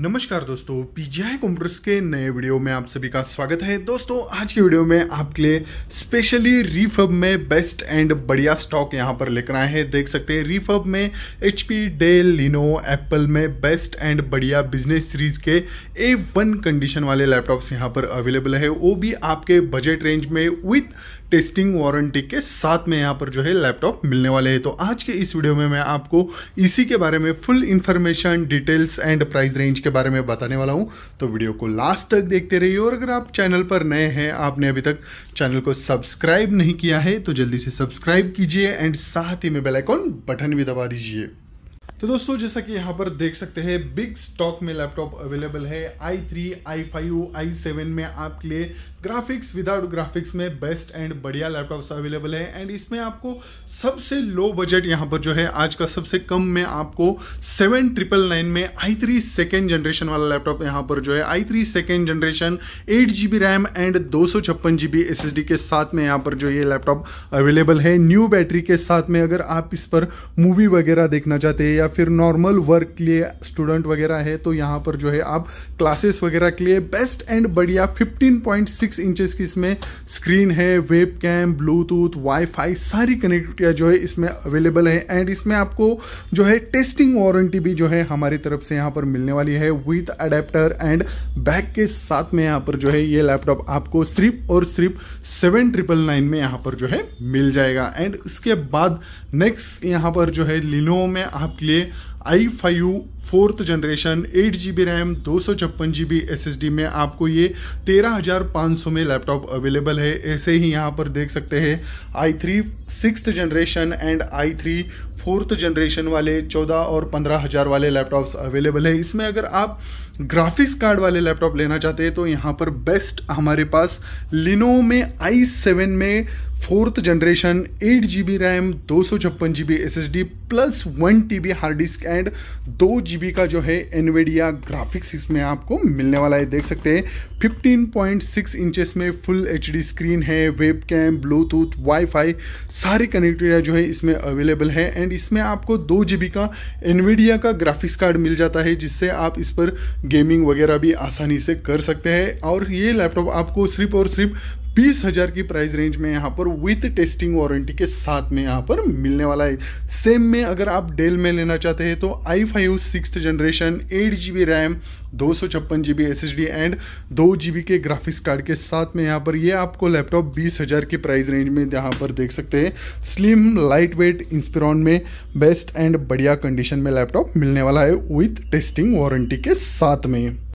नमस्कार दोस्तों पीजीआई कॉम्प्यूटर्स के नए वीडियो में आप सभी का स्वागत है दोस्तों आज के वीडियो में आपके लिए स्पेशली रीफब में बेस्ट एंड बढ़िया स्टॉक यहां पर लेकर आए हैं देख सकते हैं रीफब में H P Dell Lenovo Apple में बेस्ट एंड बढ़िया बिजनेस सीरीज के ए वन कंडीशन वाले लैपटॉप्स यहां पर अवेलेबल है वो भी आपके बजट रेंज में विथ टेस्टिंग वारंटी के साथ में यहाँ पर जो है लैपटॉप मिलने वाले हैं तो आज के इस वीडियो में मैं आपको इसी के बारे में full information details and price range के बारे में बताने वाला हूँ तो वीडियो को लास्ट तक देखते रहिए और अगर आप चैनल पर नए हैं आपने अभी तक चैनल को सब्सक्राइब नहीं किया है तो जल्दी से सब्सक्राइब कीजिए एंड साथ ही में बेलाइकॉन बटन भी दबा दीजिए तो दोस्तों जैसा कि यहाँ पर देख सकते हैं बिग स्टॉक में लैपटॉप अवेलेबल है I three I five I seven में आपके लिए ग्राफिक्स विदाउट ग्राफिक्स में बेस्ट एंड बढ़िया लैपटॉप्स अवेलेबल है एंड इसमें आपको सबसे लो बजट यहाँ पर जो है आज का सबसे कम में आपको सेवन ट्रिपल नाइन में आई थ्री सेकेंड जनरेशन वाला लैपटॉप यहाँ पर जो है I three second generation eight G B RAM and दो सौ छप्पन G B S S D के साथ में यहाँ पर जो ये लैपटॉप अवेलेबल है न्यू बैटरी के साथ में अगर आप इस पर मूवी वगैरह देखना चाहते हैं या या फिर नॉर्मल वर्क के लिए स्टूडेंट वगैरह है तो यहाँ पर जो है आप क्लासेस वगैरह के लिए बेस्ट एंड बढ़िया 15.6 इंचेस की इसमें स्क्रीन है वेब कैम ब्लूटूथ वाईफाई सारी कनेक्टिविटियाँ जो है इसमें अवेलेबल है एंड इसमें आपको जो है टेस्टिंग वारंटी भी जो है हमारी तरफ से यहाँ पर मिलने वाली है विथ अडेप्टर एंड बैक के साथ में यहाँ पर जो है ये लैपटॉप आपको सिर्फ और सिर्फ सेवन ट्रिपल नाइन में यहाँ पर जो है मिल जाएगा एंड इसके बाद नेक्स्ट यहाँ पर जो है लिनो में आपके लिए i5 I five fourth generation eight G B RAM दो सौ छप्पन G B S S D में आपको ये तेरह हज़ार पाँच सौ में लैपटॉप अवेलेबल है ऐसे ही यहाँ पर देख सकते हैं I three six generation and I three fourth generation वाले चौदह और पंद्रह हज़ार वाले लैपटॉप्स अवेलेबल है इसमें अगर आप ग्राफिक्स कार्ड वाले लैपटॉप लेना चाहते हैं तो यहाँ पर बेस्ट हमारे पास लिनो में आई सेवन में fourth generation eight G B RAM दो सौ छप्पन G B S S D plus one T B hard disk and दो जी बी का जो है एनवेडिया ग्राफिक्स इसमें आपको मिलने वाला है देख सकते हैं फिफ्टीन पॉइंट सिक्स इंचेस में फुल एच डी स्क्रीन है वेब कैम ब्लूटूथ वाईफाई सारी कनेक्टिविटी जो है इसमें अवेलेबल है एंड इसमें आपको दो जी बी का एनवेडिया का ग्राफिक्स कार्ड मिल जाता है जिससे आप इस पर गेमिंग वगैरह भी आसानी से कर सकते हैं और ये लैपटॉप आपको सिर्फ और सिर्फ बीस हज़ार की प्राइस रेंज में यहाँ पर विथ टेस्टिंग वारंटी के साथ में यहाँ पर मिलने वाला है सेम में अगर आप डेल में लेना चाहते हैं तो I five six generation eight G B RAM दो सौ छप्पन G B S S D and दो जी बी के ग्राफिक्स कार्ड के साथ में यहाँ पर ये आपको लैपटॉप बीस हज़ार की प्राइस रेंज में यहाँ पर देख सकते हैं स्लिम लाइट वेट इंस्पिरॉन में बेस्ट एंड बढ़िया कंडीशन में लैपटॉप मिलने वाला है विथ टेस्टिंग वारंटी के साथ में